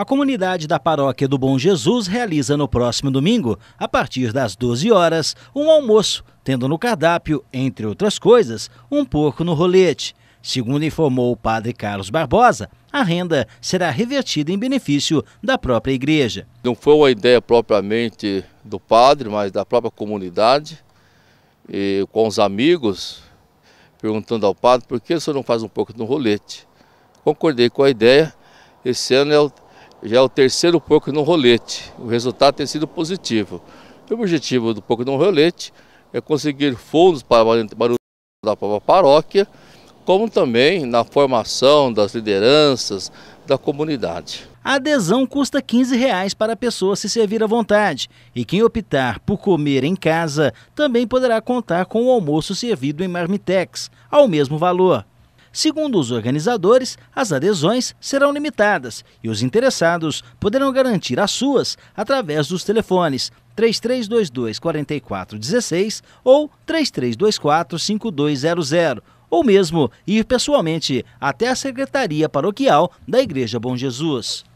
A comunidade da Paróquia do Bom Jesus realiza no próximo domingo, a partir das 12 horas, um almoço, tendo no cardápio, entre outras coisas, um porco no rolete. Segundo informou o padre Carlos Barbosa, a renda será revertida em benefício da própria igreja. Não foi uma ideia propriamente do padre, mas da própria comunidade, e com os amigos, perguntando ao padre por que o senhor não faz um pouco no rolete. Concordei com a ideia. Esse ano é o já é o terceiro porco no rolete. O resultado tem sido positivo. O objetivo do porco no rolete é conseguir fundos para barulho da própria paróquia, como também na formação das lideranças da comunidade. A adesão custa R$ 15 para a pessoa se servir à vontade. E quem optar por comer em casa também poderá contar com o almoço servido em marmitex, ao mesmo valor. Segundo os organizadores, as adesões serão limitadas e os interessados poderão garantir as suas através dos telefones 3322 4416 ou 3324 5200 ou mesmo ir pessoalmente até a Secretaria Paroquial da Igreja Bom Jesus.